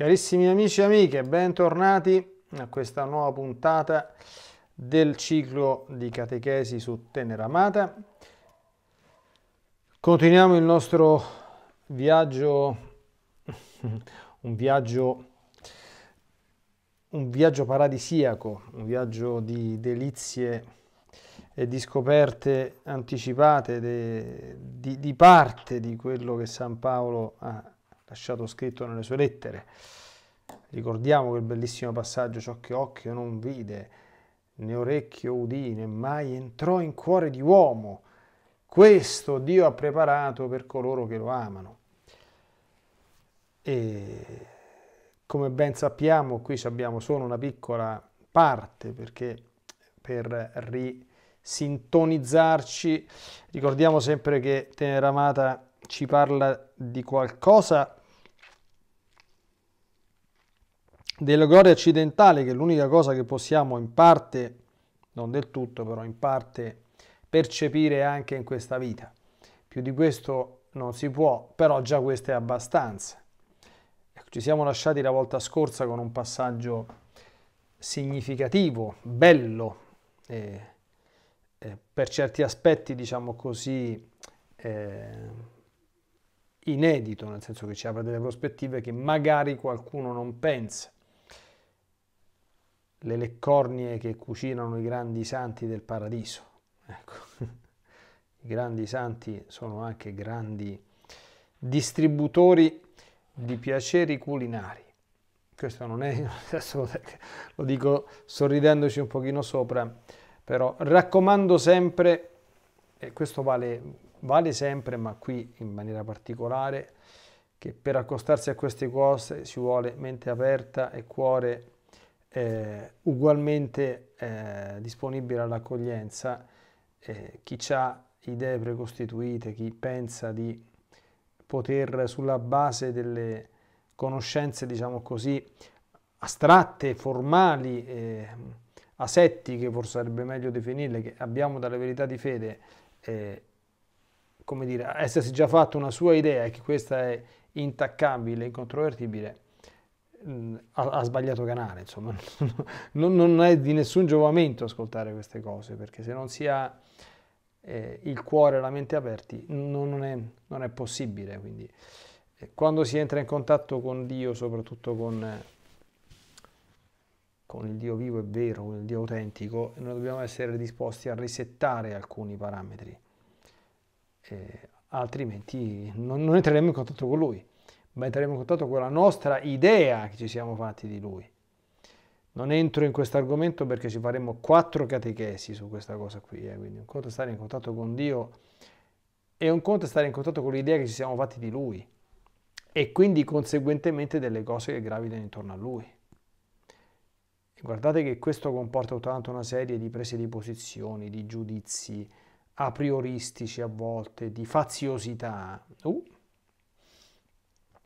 Carissimi amici e amiche, bentornati a questa nuova puntata del ciclo di catechesi su Tenera Amata. Continuiamo il nostro viaggio, un viaggio, un viaggio paradisiaco, un viaggio di delizie e di scoperte anticipate, de, di, di parte di quello che San Paolo ha lasciato scritto nelle sue lettere. Ricordiamo quel bellissimo passaggio, ciò che occhio non vide, né orecchio udì, né mai entrò in cuore di uomo. Questo Dio ha preparato per coloro che lo amano. E come ben sappiamo, qui abbiamo solo una piccola parte perché per risintonizzarci ricordiamo sempre che Tenera Amata ci parla di qualcosa della gloria accidentale, che è l'unica cosa che possiamo in parte, non del tutto però in parte, percepire anche in questa vita. Più di questo non si può, però già questo è abbastanza. Ecco, ci siamo lasciati la volta scorsa con un passaggio significativo, bello, eh, eh, per certi aspetti, diciamo così, eh, inedito, nel senso che ci apre delle prospettive che magari qualcuno non pensa le leccornie che cucinano i grandi santi del paradiso. Ecco. I grandi santi sono anche grandi distributori di piaceri culinari. Questo non è, lo dico sorridendoci un pochino sopra, però raccomando sempre, e questo vale, vale sempre, ma qui in maniera particolare, che per accostarsi a queste cose ci vuole mente aperta e cuore eh, ugualmente eh, disponibile all'accoglienza eh, chi ha idee precostituite, chi pensa di poter sulla base delle conoscenze, diciamo così, astratte, formali, eh, asettiche, forse sarebbe meglio definirle, che abbiamo dalle verità di fede, eh, come dire, essersi già fatto una sua idea e che questa è intaccabile, incontrovertibile, ha, ha sbagliato canale, insomma, non, non, è di nessun giovamento ascoltare queste cose, perché se non si ha eh, il cuore e la mente aperti non, è, non è, possibile. Quindi eh, quando si entra in contatto con Dio, soprattutto con, con il Dio vivo e vero, con il Dio autentico, noi dobbiamo essere disposti a risettare alcuni parametri, eh, altrimenti non entreremo in contatto con Lui ma entreremo in contatto con la nostra idea che ci siamo fatti di lui. Non entro in questo argomento perché ci faremo quattro catechesi su questa cosa qui, eh? quindi un conto è stare in contatto con Dio e un conto è stare in contatto con l'idea che ci siamo fatti di lui e quindi conseguentemente delle cose che gravitano intorno a lui. E guardate che questo comporta tanto una serie di prese di posizioni, di giudizi a prioristici a volte, di faziosità. Uh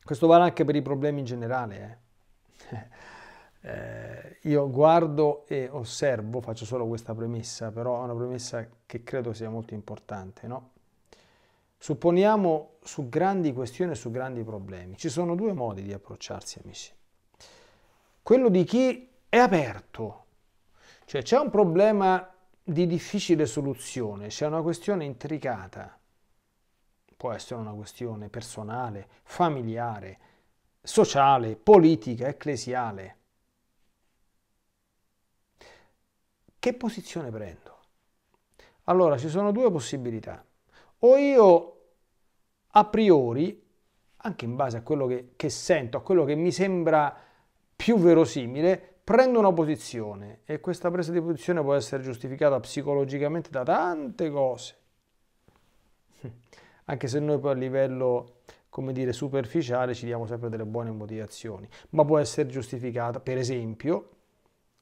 questo vale anche per i problemi in generale. Eh. Eh, io guardo e osservo, faccio solo questa premessa, però è una premessa che credo sia molto importante. No? Supponiamo su grandi questioni e su grandi problemi. Ci sono due modi di approcciarsi, amici. Quello di chi è aperto, cioè c'è un problema di difficile soluzione, c'è una questione intricata può essere una questione personale, familiare, sociale, politica, ecclesiale. Che posizione prendo? Allora ci sono due possibilità. O io a priori, anche in base a quello che, che sento, a quello che mi sembra più verosimile, prendo una posizione e questa presa di posizione può essere giustificata psicologicamente da tante cose anche se noi poi a livello come dire, superficiale ci diamo sempre delle buone motivazioni, ma può essere giustificata, per esempio,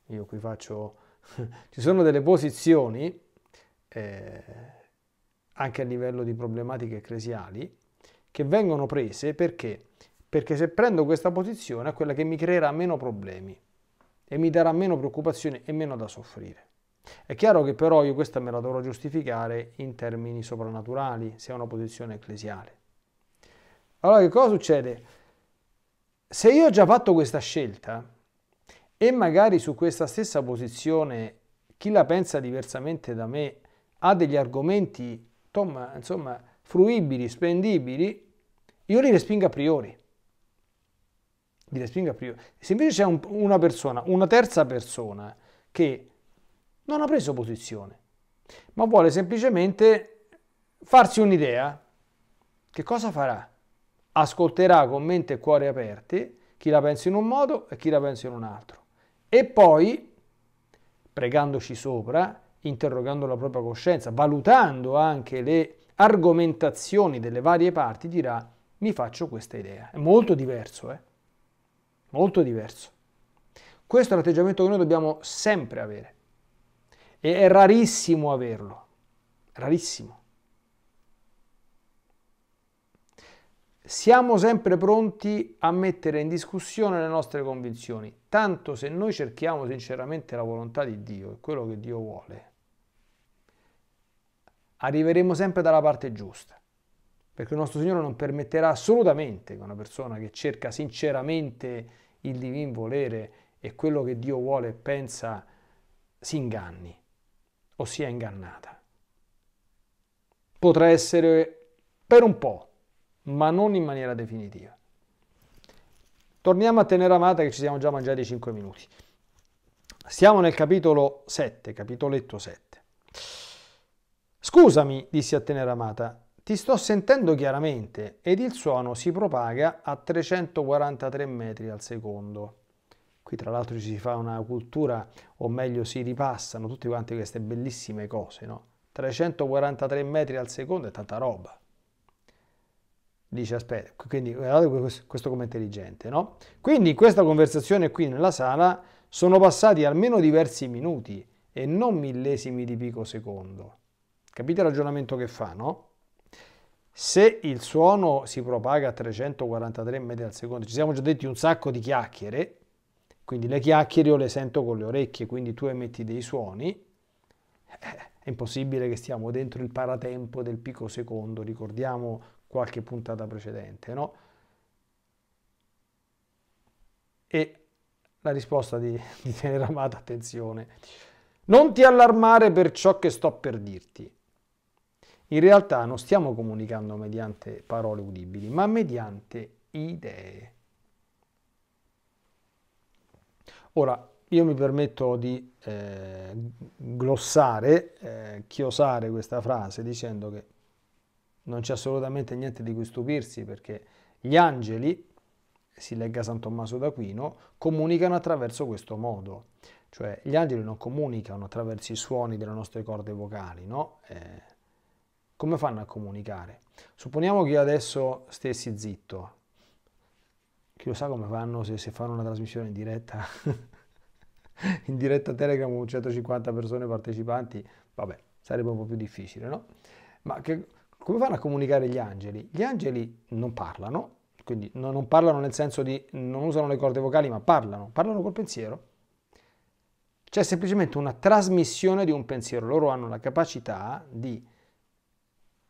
io qui faccio, ci sono delle posizioni, eh, anche a livello di problematiche ecclesiali, che vengono prese perché? Perché se prendo questa posizione è quella che mi creerà meno problemi e mi darà meno preoccupazione e meno da soffrire. È chiaro che però io questa me la dovrò giustificare in termini soprannaturali, se è una posizione ecclesiale. Allora che cosa succede? Se io ho già fatto questa scelta e magari su questa stessa posizione chi la pensa diversamente da me ha degli argomenti, tom, insomma, fruibili, spendibili, io li respingo a priori. Li respingo a priori. Se invece c'è un, una persona, una terza persona, che non ha preso posizione, ma vuole semplicemente farsi un'idea. Che cosa farà? Ascolterà con mente e cuore aperti chi la pensa in un modo e chi la pensa in un altro. E poi, pregandoci sopra, interrogando la propria coscienza, valutando anche le argomentazioni delle varie parti, dirà mi faccio questa idea. È molto diverso, eh? Molto diverso. Questo è l'atteggiamento che noi dobbiamo sempre avere. E è rarissimo averlo, rarissimo. Siamo sempre pronti a mettere in discussione le nostre convinzioni, tanto se noi cerchiamo sinceramente la volontà di Dio e quello che Dio vuole, arriveremo sempre dalla parte giusta, perché il nostro Signore non permetterà assolutamente che una persona che cerca sinceramente il divin volere e quello che Dio vuole e pensa si inganni o sia ingannata. Potrà essere per un po', ma non in maniera definitiva. Torniamo a Tenera Amata che ci siamo già mangiati 5 minuti. Siamo nel capitolo 7, capitoletto 7. Scusami, disse a Tenera Amata, ti sto sentendo chiaramente ed il suono si propaga a 343 metri al secondo. Qui tra l'altro ci si fa una cultura, o meglio si ripassano tutte quante queste bellissime cose, no? 343 metri al secondo è tanta roba. Dice, aspetta, quindi guardate questo come intelligente, no? Quindi in questa conversazione qui nella sala sono passati almeno diversi minuti e non millesimi di pico secondo. Capite il ragionamento che fa, no? Se il suono si propaga a 343 metri al secondo, ci siamo già detti un sacco di chiacchiere, quindi le chiacchiere io le sento con le orecchie, quindi tu emetti dei suoni. Eh, è impossibile che stiamo dentro il paratempo del picco secondo, ricordiamo qualche puntata precedente, no? E la risposta di, di Teneramata, attenzione, non ti allarmare per ciò che sto per dirti. In realtà non stiamo comunicando mediante parole udibili, ma mediante idee. Ora, io mi permetto di eh, glossare, eh, chiosare questa frase dicendo che non c'è assolutamente niente di cui stupirsi perché gli angeli, si legga San Tommaso d'Aquino, comunicano attraverso questo modo. Cioè gli angeli non comunicano attraverso i suoni delle nostre corde vocali, no? Eh, come fanno a comunicare? Supponiamo che io adesso stessi zitto, chi lo sa come fanno se, se fanno una trasmissione in diretta? in diretta Telegram con 150 persone partecipanti, vabbè, sarebbe un po' più difficile, no? Ma che, come fanno a comunicare gli angeli? Gli angeli non parlano, quindi non, non parlano nel senso di non usano le corde vocali, ma parlano, parlano col pensiero. C'è semplicemente una trasmissione di un pensiero, loro hanno la capacità di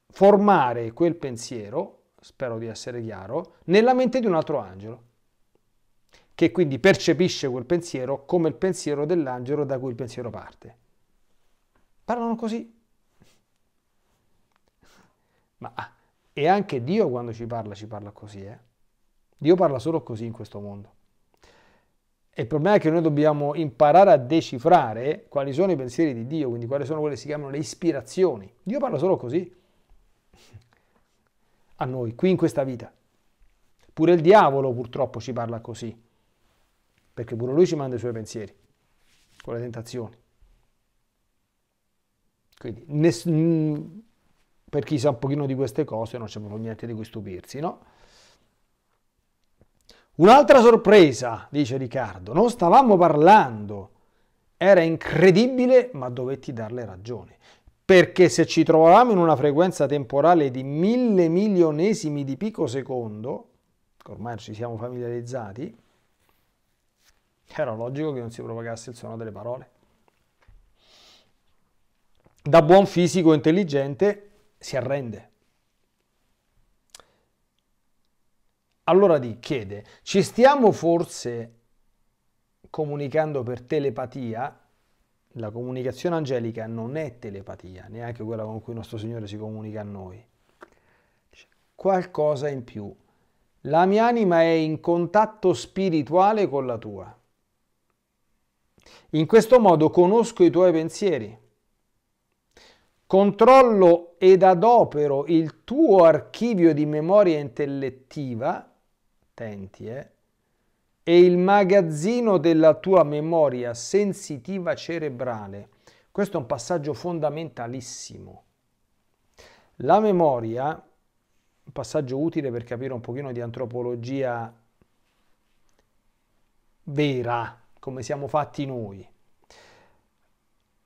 formare quel pensiero spero di essere chiaro, nella mente di un altro angelo, che quindi percepisce quel pensiero come il pensiero dell'angelo da cui il pensiero parte. Parlano così. Ma ah, e anche Dio quando ci parla ci parla così, eh? Dio parla solo così in questo mondo. E il problema è che noi dobbiamo imparare a decifrare quali sono i pensieri di Dio, quindi quali sono quelle che si chiamano le ispirazioni. Dio parla solo così a noi, qui in questa vita. Pure il diavolo purtroppo ci parla così, perché pure lui ci manda i suoi pensieri, con le tentazioni. Quindi ness- mm, per chi sa un pochino di queste cose non c'è proprio niente di cui stupirsi, no? Un'altra sorpresa, dice Riccardo, non stavamo parlando, era incredibile ma dovetti darle ragione perché se ci trovavamo in una frequenza temporale di mille milionesimi di pico secondo, ormai ci siamo familiarizzati, era logico che non si propagasse il suono delle parole. Da buon fisico intelligente si arrende. Allora ti chiede, ci stiamo forse comunicando per telepatia la comunicazione angelica non è telepatia, neanche quella con cui il nostro Signore si comunica a noi. Qualcosa in più. La mia anima è in contatto spirituale con la tua. In questo modo conosco i tuoi pensieri. Controllo ed adopero il tuo archivio di memoria intellettiva, attenti eh, è il magazzino della tua memoria sensitiva cerebrale. Questo è un passaggio fondamentalissimo. La memoria, un passaggio utile per capire un pochino di antropologia vera, come siamo fatti noi.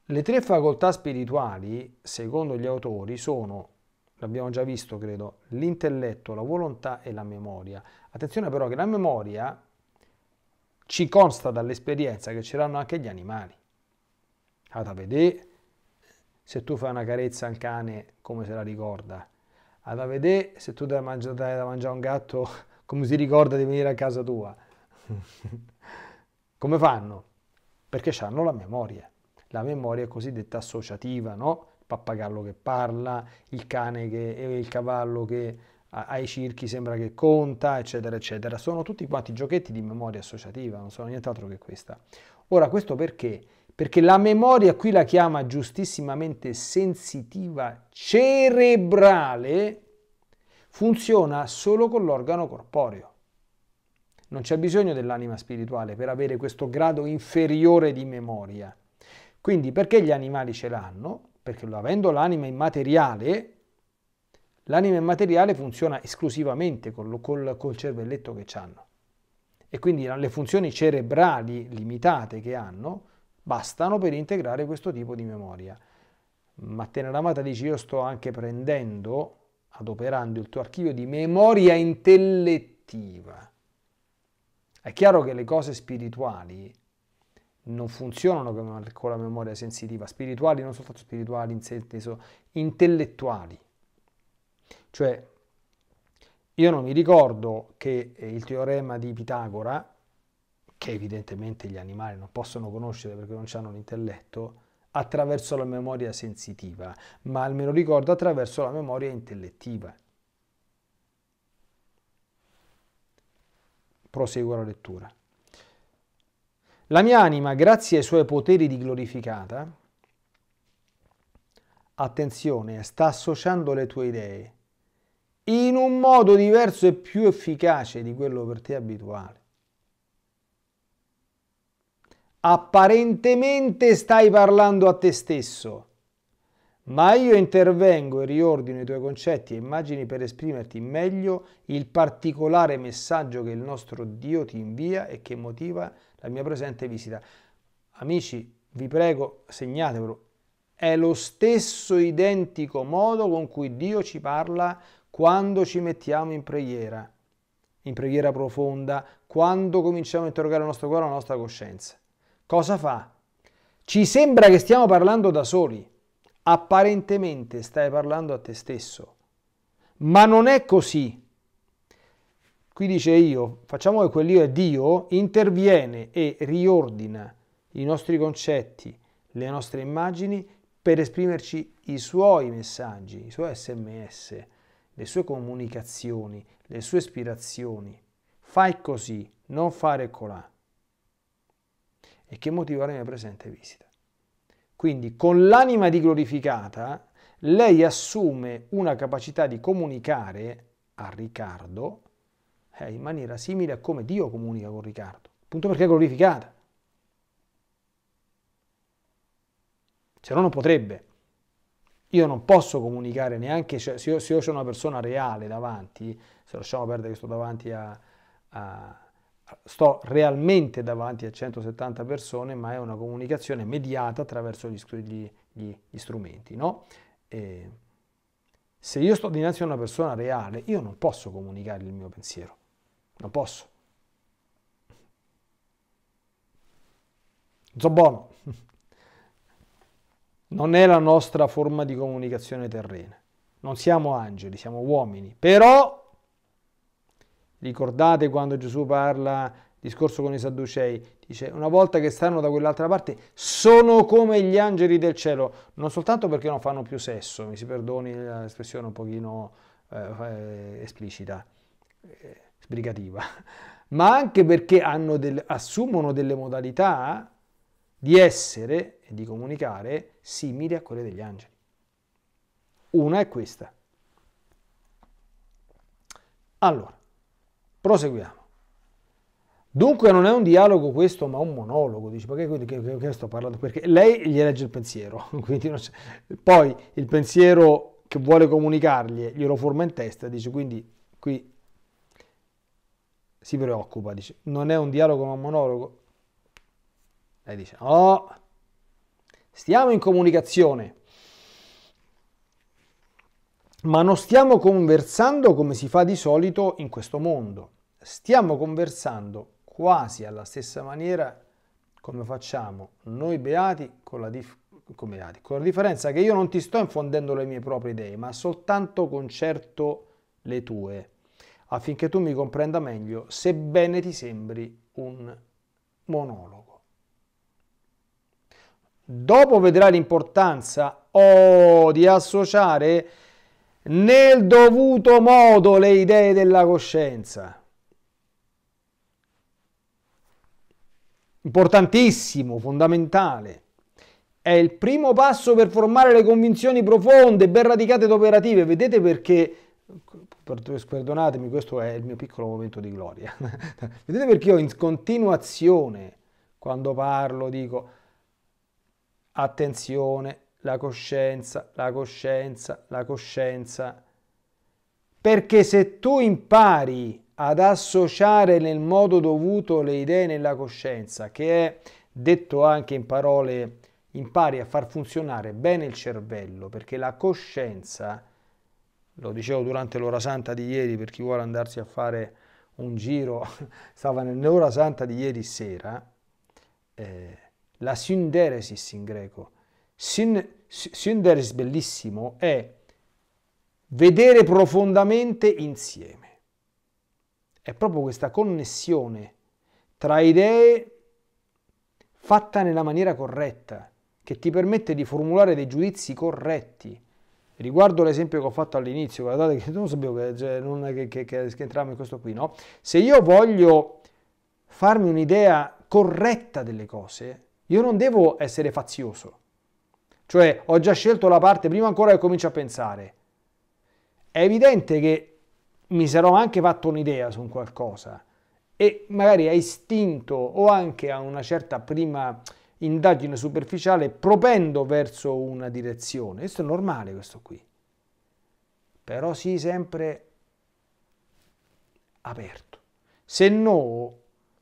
Le tre facoltà spirituali, secondo gli autori, sono, l'abbiamo già visto credo, l'intelletto, la volontà e la memoria. Attenzione però che la memoria ci consta dall'esperienza che ce l'hanno anche gli animali. Vado a vedere se tu fai una carezza al cane come se la ricorda. Vado a vedere se tu dai da mangiare a un gatto come si ricorda di venire a casa tua. come fanno? Perché hanno la memoria. La memoria è cosiddetta associativa, no? Il pappagallo che parla, il cane che, e il cavallo che ai circhi sembra che conta, eccetera, eccetera. Sono tutti quanti giochetti di memoria associativa, non sono nient'altro che questa. Ora, questo perché? Perché la memoria qui la chiama giustissimamente sensitiva cerebrale, funziona solo con l'organo corporeo. Non c'è bisogno dell'anima spirituale per avere questo grado inferiore di memoria. Quindi perché gli animali ce l'hanno? Perché avendo l'anima immateriale, L'anima immateriale funziona esclusivamente col, col, col cervelletto che hanno. E quindi le funzioni cerebrali limitate che hanno bastano per integrare questo tipo di memoria. Ma Teneramata dice io sto anche prendendo, adoperando il tuo archivio di memoria intellettiva. È chiaro che le cose spirituali non funzionano con la memoria sensitiva, spirituali non soltanto spirituali in senso intellettuali. Cioè, io non mi ricordo che eh, il teorema di Pitagora, che evidentemente gli animali non possono conoscere perché non hanno l'intelletto, attraverso la memoria sensitiva, ma almeno ricordo attraverso la memoria intellettiva. Proseguo la lettura. La mia anima, grazie ai suoi poteri di glorificata, attenzione, sta associando le tue idee, in un modo diverso e più efficace di quello per te abituale. Apparentemente stai parlando a te stesso, ma io intervengo e riordino i tuoi concetti e immagini per esprimerti meglio il particolare messaggio che il nostro Dio ti invia e che motiva la mia presente visita. Amici, vi prego, segnatevelo, è lo stesso identico modo con cui Dio ci parla quando ci mettiamo in preghiera, in preghiera profonda, quando cominciamo a interrogare il nostro cuore e la nostra coscienza. Cosa fa? Ci sembra che stiamo parlando da soli. Apparentemente stai parlando a te stesso. Ma non è così. Qui dice io, facciamo che quell'io è Dio, interviene e riordina i nostri concetti, le nostre immagini per esprimerci i suoi messaggi, i suoi sms le sue comunicazioni, le sue ispirazioni. Fai così, non fare colà. E che motiva la mia presente visita. Quindi con l'anima di glorificata lei assume una capacità di comunicare a Riccardo eh, in maniera simile a come Dio comunica con Riccardo, appunto perché è glorificata. Se no non potrebbe io non posso comunicare neanche, cioè, se io, se io sono una persona reale davanti, se lasciamo perdere che sto davanti a, a sto realmente davanti a 170 persone, ma è una comunicazione mediata attraverso gli, gli, gli strumenti. No? se io sto dinanzi a una persona reale, io non posso comunicare il mio pensiero, non posso. Zobbono. non è la nostra forma di comunicazione terrena. Non siamo angeli, siamo uomini. Però ricordate quando Gesù parla discorso con i sadducei, dice una volta che stanno da quell'altra parte sono come gli angeli del cielo, non soltanto perché non fanno più sesso, mi si perdoni l'espressione un pochino eh, eh esplicita, eh, sbrigativa, ma anche perché del, assumono delle modalità di essere e di comunicare simili a quelle degli angeli. Una è questa. Allora, proseguiamo. Dunque non è un dialogo questo, ma un monologo. Dice, perché, che, che sto parlando? Perché lei gli legge il pensiero, poi il pensiero che vuole comunicargli glielo forma in testa, dice quindi qui si preoccupa, dice non è un dialogo ma un monologo. Lei dice oh, stiamo in comunicazione, ma non stiamo conversando come si fa di solito in questo mondo. Stiamo conversando quasi alla stessa maniera come facciamo noi beati con la, dif- con beati, con la differenza che io non ti sto infondendo le mie proprie idee, ma soltanto concerto le tue, affinché tu mi comprenda meglio, sebbene ti sembri un monologo dopo vedrai l'importanza oh, di associare nel dovuto modo le idee della coscienza. Importantissimo, fondamentale. È il primo passo per formare le convinzioni profonde, ben radicate ed operative. Vedete perché, perdonatemi, questo è il mio piccolo momento di gloria. Vedete perché io in continuazione, quando parlo, dico attenzione, la coscienza, la coscienza, la coscienza. Perché se tu impari ad associare nel modo dovuto le idee nella coscienza, che è detto anche in parole, impari a far funzionare bene il cervello, perché la coscienza, lo dicevo durante l'ora santa di ieri per chi vuole andarsi a fare un giro, stava nell'ora santa di ieri sera, eh, la synderesis in greco. Syn, synderesis bellissimo è vedere profondamente insieme. È proprio questa connessione tra idee fatta nella maniera corretta, che ti permette di formulare dei giudizi corretti. Riguardo l'esempio che ho fatto all'inizio, guardate che non sapevo che, cioè, non, che, che, che, che entravamo in questo qui, no? Se io voglio farmi un'idea corretta delle cose, io non devo essere fazioso. Cioè, ho già scelto la parte prima ancora che comincio a pensare. È evidente che mi sarò anche fatto un'idea su qualcosa e magari a istinto o anche a una certa prima indagine superficiale propendo verso una direzione. Questo è normale, questo qui. Però sii sempre aperto. Se no,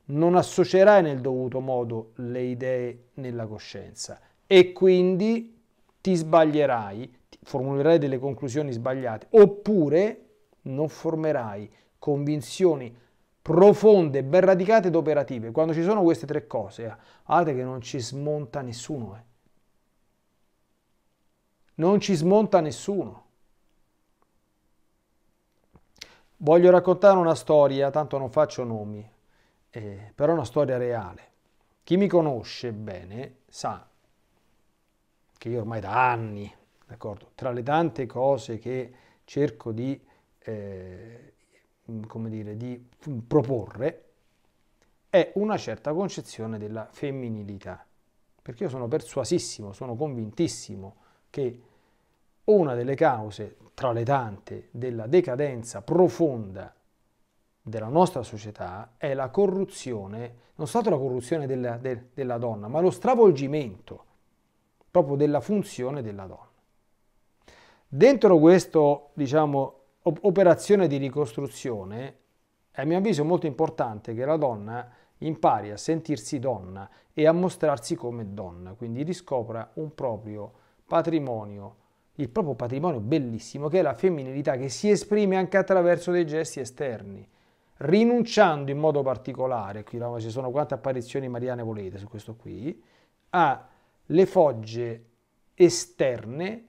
non associerai nel dovuto modo le idee nella coscienza e quindi ti sbaglierai, formulerai delle conclusioni sbagliate, oppure non formerai convinzioni profonde, ben radicate ed operative. Quando ci sono queste tre cose, guardate che non ci smonta nessuno. Eh. Non ci smonta nessuno. Voglio raccontare una storia, tanto non faccio nomi, eh, però è una storia reale. Chi mi conosce bene sa che io ormai da anni, d'accordo, tra le tante cose che cerco di, eh, come dire, di proporre, è una certa concezione della femminilità. Perché io sono persuasissimo, sono convintissimo che una delle cause, tra le tante, della decadenza profonda della nostra società è la corruzione, non solo la corruzione della, de, della donna, ma lo stravolgimento proprio della funzione della donna. Dentro questa diciamo, operazione di ricostruzione è a mio avviso molto importante che la donna impari a sentirsi donna e a mostrarsi come donna, quindi riscopra un proprio patrimonio, il proprio patrimonio bellissimo che è la femminilità che si esprime anche attraverso dei gesti esterni rinunciando in modo particolare, qui ci sono quante apparizioni mariane volete su questo qui, alle fogge esterne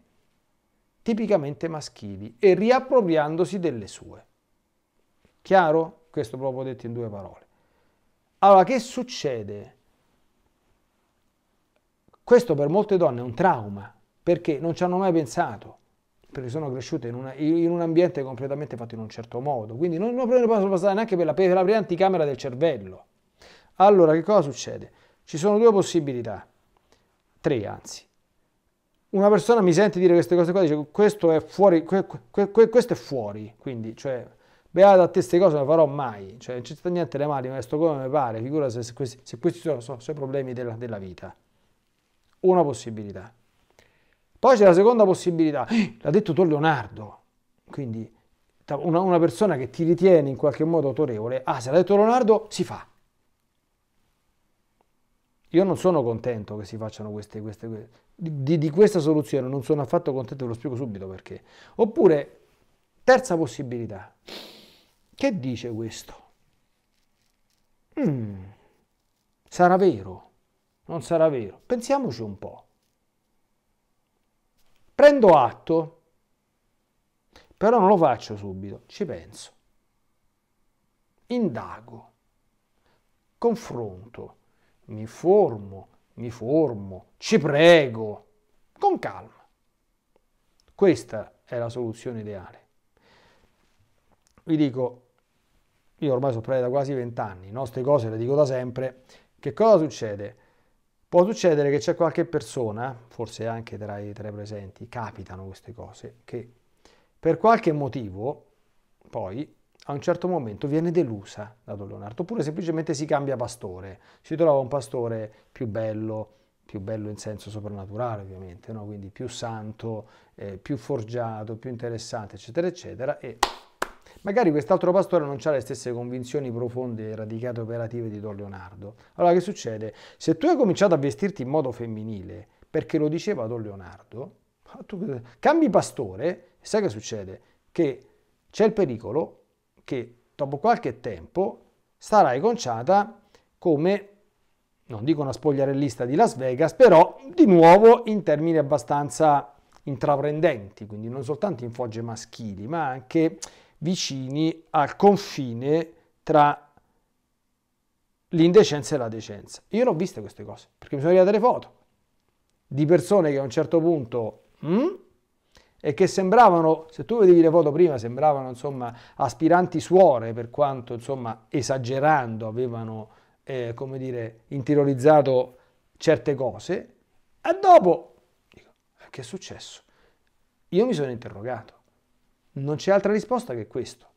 tipicamente maschili e riappropriandosi delle sue. Chiaro? Questo proprio detto in due parole. Allora, che succede? Questo per molte donne è un trauma, perché non ci hanno mai pensato perché sono cresciute in, una, in, un ambiente completamente fatto in un certo modo, quindi non, non possono passare neanche per la, per la prima anticamera del cervello. Allora che cosa succede? Ci sono due possibilità, tre anzi. Una persona mi sente dire queste cose qua, dice questo è fuori, que, que, que, questo è fuori, quindi cioè beata a te queste cose non le farò mai, cioè non c'è niente le mani, ma sto come mi pare, figura se, se, questi, se questi sono, sono, i problemi della, della vita. Una possibilità. Poi c'è la seconda possibilità, l'ha detto tu Leonardo, quindi una, una persona che ti ritiene in qualche modo autorevole, ah se l'ha detto Leonardo si fa. Io non sono contento che si facciano queste, queste, queste. Di, di, questa soluzione non sono affatto contento, ve lo spiego subito perché. Oppure, terza possibilità, che dice questo? Mm, sarà vero? Non sarà vero? Pensiamoci un po'. Prendo atto, però non lo faccio subito, ci penso. Indago, confronto, mi informo, mi formo, ci prego, con calma. Questa è la soluzione ideale. Vi dico, io ormai sono preso da quasi vent'anni, no? queste cose le dico da sempre, che cosa succede? Può succedere che c'è qualche persona, forse anche tra i, tra i presenti, capitano queste cose, che per qualche motivo poi a un certo momento viene delusa da Don Leonardo, oppure semplicemente si cambia pastore, si trova un pastore più bello, più bello in senso soprannaturale ovviamente, no? quindi più santo, eh, più forgiato, più interessante, eccetera, eccetera, e Magari quest'altro pastore non ha le stesse convinzioni profonde e radicate operative di Don Leonardo. Allora che succede? Se tu hai cominciato a vestirti in modo femminile perché lo diceva Don Leonardo, ah, tu cambi pastore sai che succede? Che c'è il pericolo che dopo qualche tempo starai conciata come non dico una spogliarellista di Las Vegas, però di nuovo in termini abbastanza intraprendenti, quindi non soltanto in fogge maschili, ma anche vicini al confine tra l'indecenza e la decenza. Io non ho visto queste cose, perché mi sono arrivate le foto di persone che a un certo punto... Mm, e che sembravano, se tu vedevi le foto prima, sembravano insomma aspiranti suore, per quanto insomma esagerando avevano, eh, come dire, interiorizzato certe cose, e dopo, eh, che è successo? Io mi sono interrogato, non c'è altra risposta che questo.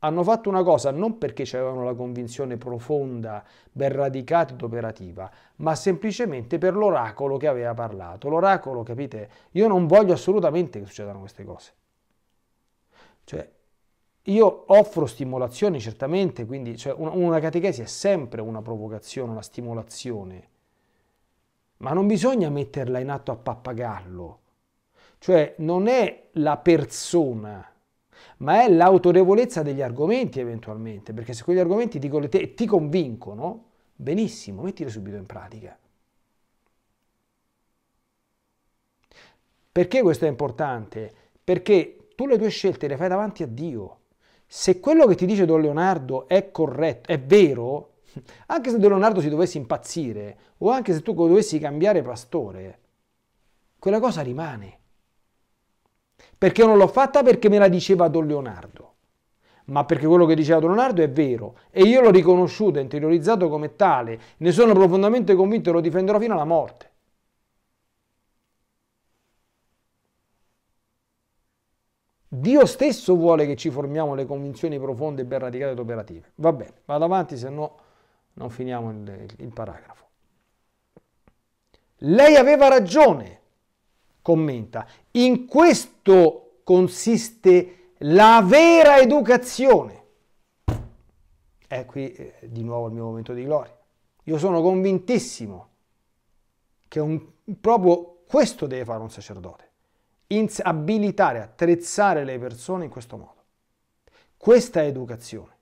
Hanno fatto una cosa non perché avevano la convinzione profonda, ben radicata ed operativa, ma semplicemente per l'oracolo che aveva parlato. L'oracolo, capite? Io non voglio assolutamente che succedano queste cose. Cioè, io offro stimolazioni, certamente, quindi cioè, una, una catechesi è sempre una provocazione, una stimolazione, ma non bisogna metterla in atto a pappagallo. Cioè, non è la persona ma è l'autorevolezza degli argomenti eventualmente, perché se quegli argomenti te, ti convincono, benissimo, mettili subito in pratica. Perché questo è importante? Perché tu le tue scelte le fai davanti a Dio. Se quello che ti dice Don Leonardo è corretto, è vero, anche se Don Leonardo si dovesse impazzire o anche se tu dovessi cambiare pastore, quella cosa rimane. Perché io non l'ho fatta perché me la diceva Don Leonardo, ma perché quello che diceva Don Leonardo è vero e io l'ho riconosciuto e interiorizzato come tale, ne sono profondamente convinto e lo difenderò fino alla morte. Dio stesso vuole che ci formiamo le convinzioni profonde, ben radicate ed operative. Va bene, vado avanti, se no non finiamo il, il paragrafo. Lei aveva ragione commenta, in questo consiste la vera educazione. E qui eh, di nuovo il mio momento di gloria. Io sono convintissimo che un, proprio questo deve fare un sacerdote, ins- abilitare, attrezzare le persone in questo modo. Questa è educazione.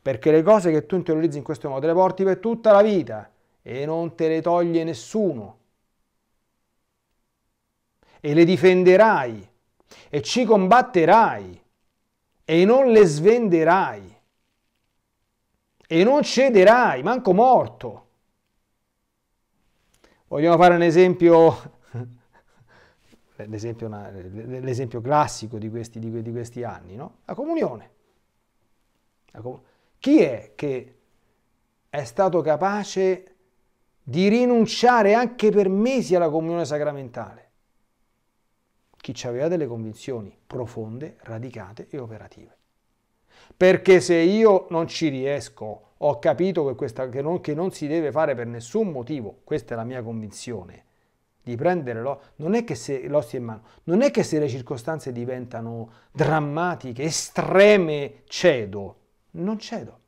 Perché le cose che tu interiorizzi in questo modo le porti per tutta la vita e non te le toglie nessuno e le difenderai e ci combatterai e non le svenderai e non cederai, manco morto. Vogliamo fare un esempio, l'esempio, l'esempio classico di questi, di questi, anni, no? La comunione. La com- Chi è che è stato capace di rinunciare anche per mesi alla comunione sacramentale? chi aveva delle convinzioni profonde, radicate e operative. Perché se io non ci riesco, ho capito che, questa, che, non, che non si deve fare per nessun motivo, questa è la mia convinzione, di prendere l'ostia in mano, non è che se le circostanze diventano drammatiche, estreme, cedo, non cedo,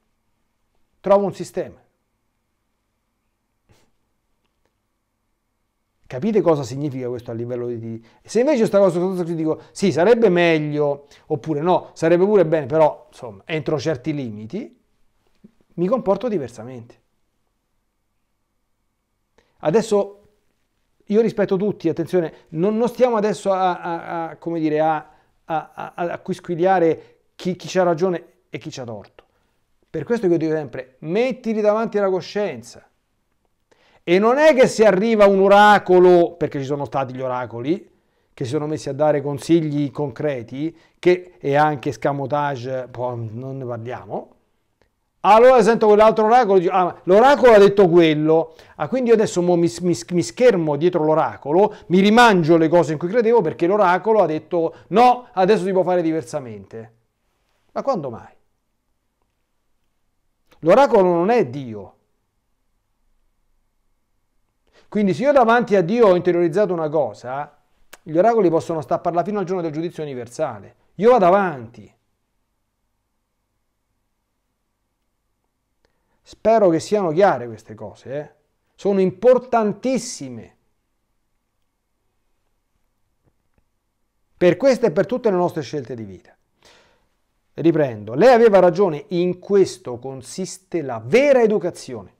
trovo un sistema. Capite cosa significa questo a livello di... Se invece questa cosa sottoscritto dico sì, sarebbe meglio, oppure no, sarebbe pure bene, però insomma, entro certi limiti, mi comporto diversamente. Adesso io rispetto tutti, attenzione, non, non stiamo adesso a, a, a, come dire, a, a, a quisquigliare chi, chi ha ragione e chi ha torto. Per questo che io dico sempre, mettili davanti alla coscienza. E non è che se arriva un oracolo, perché ci sono stati gli oracoli, che si sono messi a dare consigli concreti, che, e anche scamotage, boh, non ne parliamo, allora sento quell'altro oracolo, dico, ah, l'oracolo ha detto quello, ah, quindi io adesso mi, mi, mi, schermo dietro l'oracolo, mi rimangio le cose in cui credevo perché l'oracolo ha detto no, adesso si può fare diversamente. Ma quando mai? L'oracolo non è Dio, quindi se io davanti a Dio ho interiorizzato una cosa, gli oracoli possono stapparla fino al giorno del giudizio universale. Io vado avanti. Spero che siano chiare queste cose, eh? sono importantissime. Per queste e per tutte le nostre scelte di vita. Riprendo, lei aveva ragione, in questo consiste la vera educazione.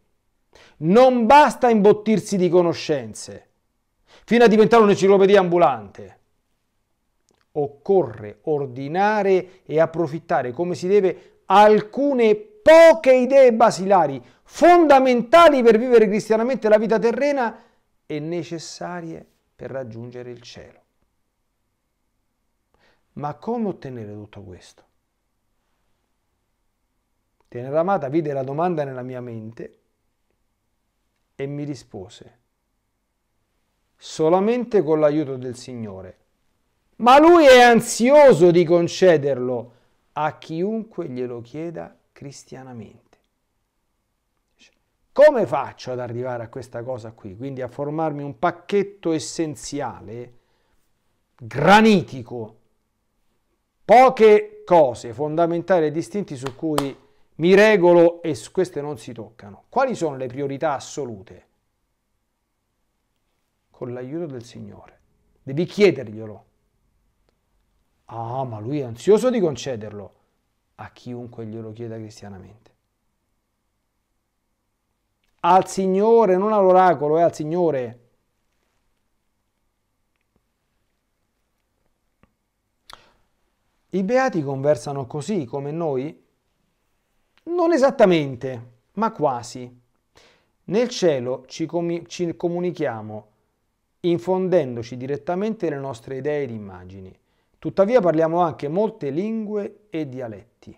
Non basta imbottirsi di conoscenze fino a diventare un'enciclopedia ambulante. Occorre ordinare e approfittare come si deve alcune poche idee basilari, fondamentali per vivere cristianamente la vita terrena e necessarie per raggiungere il cielo. Ma come ottenere tutto questo? Tenera Amata vide la domanda nella mia mente e mi rispose, solamente con l'aiuto del Signore. Ma lui è ansioso di concederlo a chiunque glielo chieda cristianamente. Come faccio ad arrivare a questa cosa qui? Quindi a formarmi un pacchetto essenziale, granitico, poche cose fondamentali e distinti su cui mi regolo e queste non si toccano. Quali sono le priorità assolute? Con l'aiuto del Signore. Devi chiederglielo. Ah, ma lui è ansioso di concederlo a chiunque glielo chieda cristianamente. Al Signore, non all'oracolo, è al Signore. I beati conversano così come noi? Non esattamente, ma quasi. Nel cielo ci, com- ci comunichiamo infondendoci direttamente le nostre idee ed immagini. Tuttavia parliamo anche molte lingue e dialetti.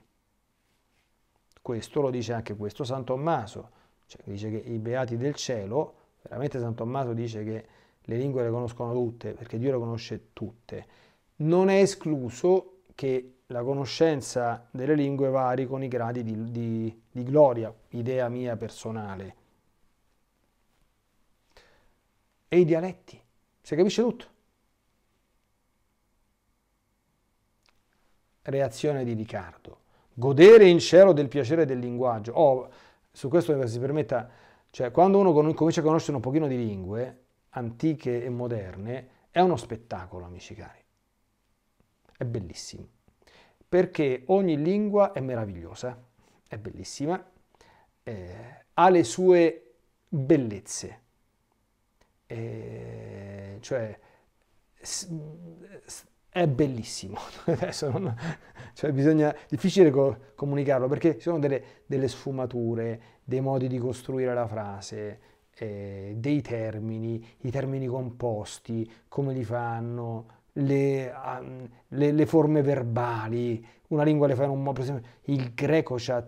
Questo lo dice anche questo San Tommaso, cioè dice che i beati del cielo, veramente San Tommaso dice che le lingue le conoscono tutte, perché Dio le conosce tutte. Non è escluso che la conoscenza delle lingue vari con i gradi di, di, di gloria, idea mia personale. E i dialetti, si capisce tutto. Reazione di Riccardo. Godere in cielo del piacere del linguaggio. Oh, su questo si permetta, cioè quando uno comincia a conoscere un pochino di lingue, antiche e moderne, è uno spettacolo, amici cari. È bellissimo perché ogni lingua è meravigliosa, è bellissima, eh, ha le sue bellezze, eh, cioè è bellissimo. Adesso non, cioè bisogna, difficile co- comunicarlo perché ci sono delle, delle, sfumature, dei modi di costruire la frase, eh, dei termini, i termini composti, come li fanno, le, um, le, le forme verbali, una lingua le fa in un modo, per esempio, il greco ha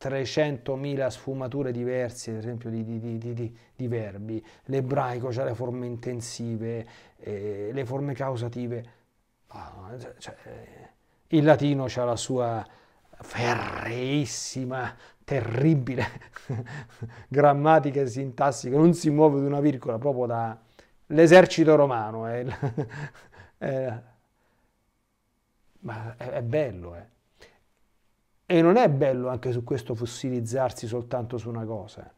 300.000 sfumature diverse, per esempio, di, di, di, di verbi, l'ebraico ha le forme intensive, eh, le forme causative, ah, cioè, cioè eh, il latino ha la sua ferreissima, terribile grammatica e sintassica, non si muove di una virgola proprio da l'esercito romano. Eh. Eh, ma è, è bello, eh. E non è bello anche su questo fossilizzarsi soltanto su una cosa.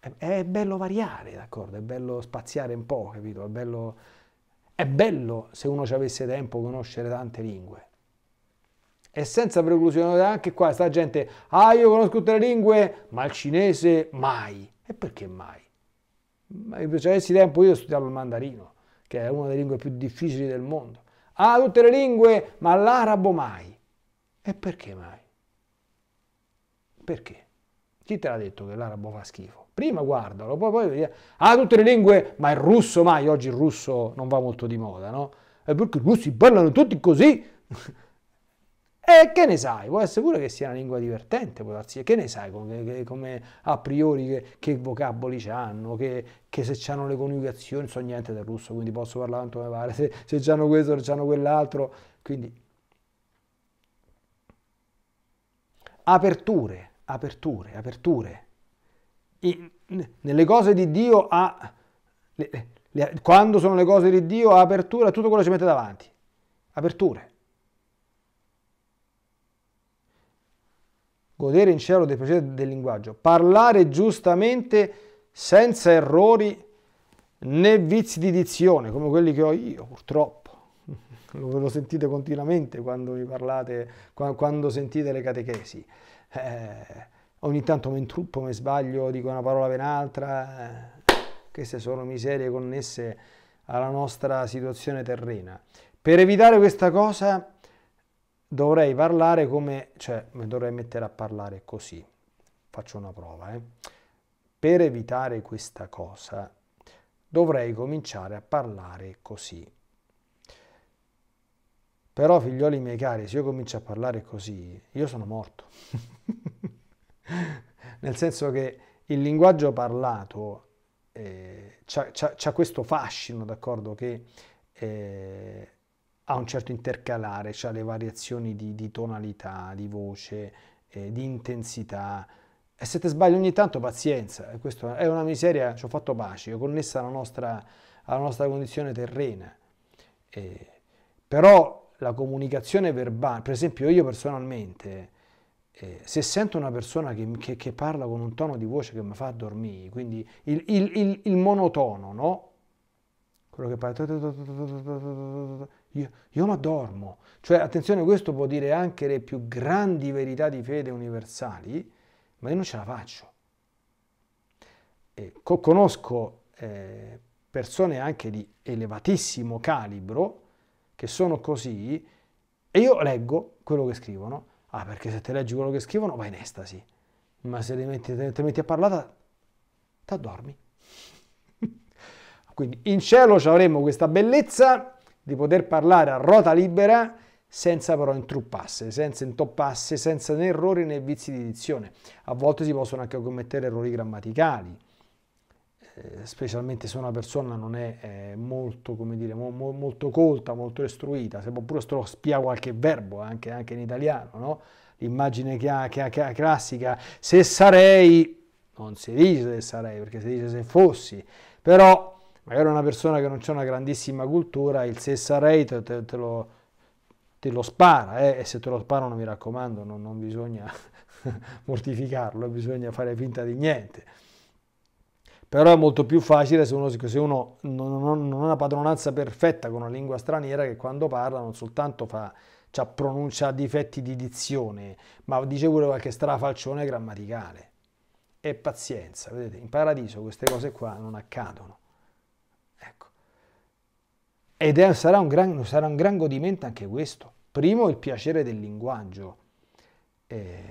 Eh. È, è bello variare, d'accordo? È bello spaziare un po', capito? È bello, è bello se uno ci avesse tempo conoscere tante lingue. E senza preclusione, anche qua sta gente, ah io conosco tutte le lingue, ma il cinese mai. E perché mai? Ma se avessi tempo io studiavo il mandarino che è una delle lingue più difficili del mondo. Ha tutte le lingue, ma l'arabo mai. E perché mai? Perché? Chi te l'ha detto che l'arabo fa schifo? Prima guardalo, poi, poi vediamo. Ha tutte le lingue, ma il russo mai. Oggi il russo non va molto di moda, no? È perché i russi parlano tutti così. E che ne sai? Può essere pure che sia una lingua divertente, può darsi. Che ne sai come, come a priori che, che vocaboli hanno, che, che se hanno le coniugazioni, non so niente del russo, quindi posso parlare tanto mi pare, se, se hanno questo, se hanno quell'altro. Quindi aperture, aperture, aperture. E nelle cose di Dio ha, le, le, quando sono le cose di Dio ha apertura a tutto quello che ci mette davanti. Aperture. godere in cielo dei piaceri del linguaggio, parlare giustamente senza errori né vizi di dizione, come quelli che ho io, purtroppo. Lo, lo sentite continuamente quando vi parlate, quando sentite le catechesi. Eh, ogni tanto mi intruppo, mi sbaglio, dico una parola per un'altra. Eh, queste sono miserie connesse alla nostra situazione terrena. Per evitare questa cosa dovrei parlare come, cioè mi dovrei mettere a parlare così. Faccio una prova, eh. Per evitare questa cosa dovrei cominciare a parlare così. Però figlioli miei cari, se io comincio a parlare così, io sono morto. Nel senso che il linguaggio parlato eh, ha questo fascino, d'accordo, che eh, ha un certo intercalare, ha le variazioni di, di tonalità, di voce, eh, di intensità. E se te sbagli ogni tanto pazienza, e questo è una miseria, ci ho fatto pace, è connessa alla nostra, alla nostra condizione terrena. Eh, però la comunicazione verbale, per esempio io personalmente, eh, se sento una persona che, che, che, parla con un tono di voce che mi fa dormire, quindi il, il, il, il monotono, no? Quello che parla io, io mi addormo. Cioè, attenzione, questo può dire anche le più grandi verità di fede universali, ma io non ce la faccio. E conosco eh, persone anche di elevatissimo calibro che sono così e io leggo quello che scrivono. Ah, perché se te leggi quello che scrivono vai in estasi, ma se metti, te, te metti a parlare ti addormi. Quindi in cielo ci avremo questa bellezza di poter parlare a rota libera senza però intrupparsi, senza intopparsi, senza né errori né vizi di dizione. A volte si possono anche commettere errori grammaticali, eh, specialmente se una persona non è eh, molto, come dire, mo, mo, molto colta, molto istruita, se può pure spia qualche verbo, eh, anche, anche in italiano, no? l'immagine che ha, che, ha, che ha classica, se sarei, non si dice se sarei, perché si dice se fossi, però magari una persona che non c'è una grandissima cultura, il Sessarei te, te, te, lo, te lo spara, eh? e se te lo sparano mi raccomando, non, non bisogna mortificarlo, bisogna fare finta di niente. Però è molto più facile se uno, se uno non, non, non, ha una padronanza perfetta con una lingua straniera che quando parla non soltanto fa, cioè pronuncia difetti di dizione, ma dice pure qualche strafalcione grammaticale. E pazienza, vedete, in paradiso queste cose qua non accadono. Ed è, sarà, un gran, sarà, un gran, godimento anche questo. Primo il piacere del linguaggio. Eh,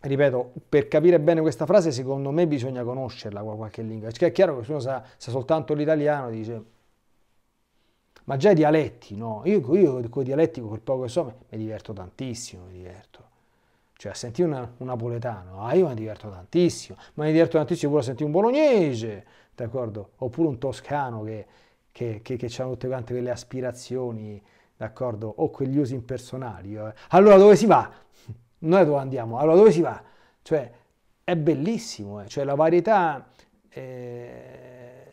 ripeto, per capire bene questa frase secondo me bisogna conoscerla qualche lingua. Perché è chiaro che se uno sa, sa soltanto l'italiano dice ma già i dialetti, no? Io, io con i dialetti, quel poco che so, mi diverto tantissimo, mi diverto. Cioè, a sentire un napoletano, ah, io mi diverto tantissimo, ma mi diverto tantissimo pure a sentire un bolognese, d'accordo? Oppure un toscano che, che, che, che ha tutte quante quelle aspirazioni, d'accordo? O quegli usi impersonali. Eh. Allora dove si va? Noi dove andiamo? Allora dove si va? Cioè, è bellissimo, eh. cioè la varietà... Eh,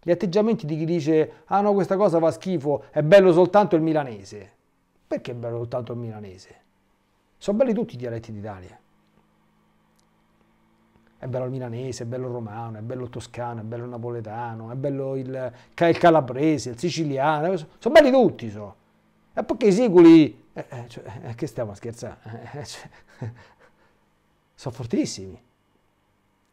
gli atteggiamenti di chi dice, ah no, questa cosa fa schifo, è bello soltanto il milanese. Perché è bello soltanto il milanese? Sono belli tutti i dialetti d'Italia è bello il milanese, è bello il romano, è bello il toscano, è bello il napoletano, è bello il, il calabrese, il siciliano, eh, sono belli tutti, so. E poi che i siculi, eh, eh, cioè, eh, eh, che stiamo a scherzare, cioè, sono fortissimi.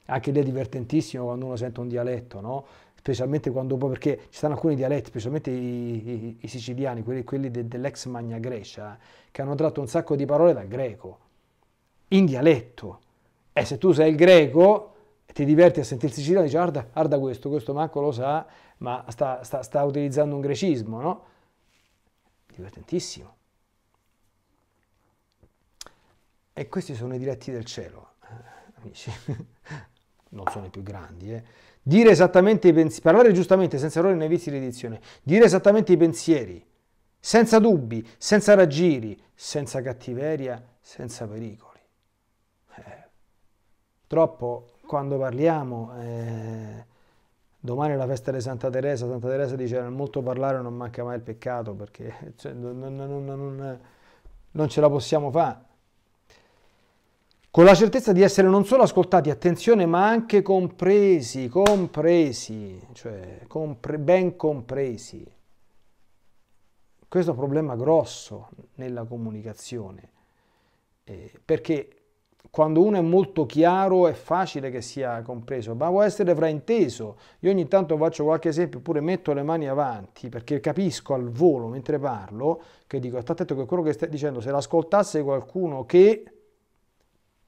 Anche lì è divertentissimo quando uno sente un dialetto, no? Specialmente quando poi, perché ci stanno alcuni dialetti, specialmente i, i, i siciliani, quelli, quelli de, dell'ex Magna Grecia, che hanno tratto un sacco di parole dal greco, in dialetto e eh, se tu sei il greco e ti diverti a sentire il siciliano, dici guarda, guarda questo, questo manco lo sa, ma sta, sta, sta utilizzando un grecismo, no? Divertentissimo. E questi sono i diretti del cielo, eh, amici. non sono i più grandi, eh. Dire esattamente i pensieri, parlare giustamente, senza errori né vizi di edizione, dire esattamente i pensieri, senza dubbi, senza raggiri, senza cattiveria, senza pericolo purtroppo quando parliamo, eh, domani è la festa di Santa Teresa, Santa Teresa dice nel molto parlare non manca mai il peccato perché cioè, non, non, non, non ce la possiamo fare. Con la certezza di essere non solo ascoltati, attenzione, ma anche compresi, compresi, cioè compre, ben compresi. Questo è un problema grosso nella comunicazione, eh, perché quando uno è molto chiaro è facile che sia compreso, ma può essere frainteso. Io ogni tanto faccio qualche esempio, oppure metto le mani avanti perché capisco al volo mentre parlo che dico, sta attento che quello che stai dicendo, se l'ascoltasse qualcuno che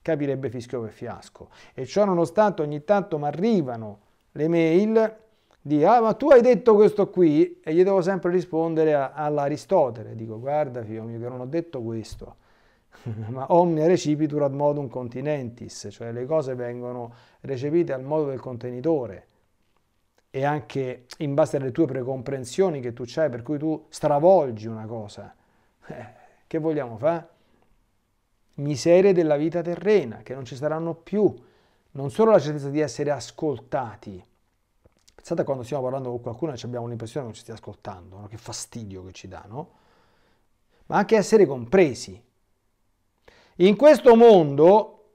capirebbe fischio per fiasco. E ciò nonostante ogni tanto mi arrivano le mail di ah ma tu hai detto questo qui e gli devo sempre rispondere all'Aristotele. Dico guarda figlio mio che non ho detto questo ma omnia recipitur ad modum continentis, cioè le cose vengono recepite al modo del contenitore e anche in base alle tue precomprensioni che tu hai, per cui tu stravolgi una cosa. Eh, che vogliamo fare? Miserie della vita terrena, che non ci saranno più, non solo la certezza di essere ascoltati. Pensate a quando stiamo parlando con qualcuno e abbiamo l'impressione che non ci stia ascoltando, no? che fastidio che ci dà, no? Ma anche essere compresi, in questo mondo,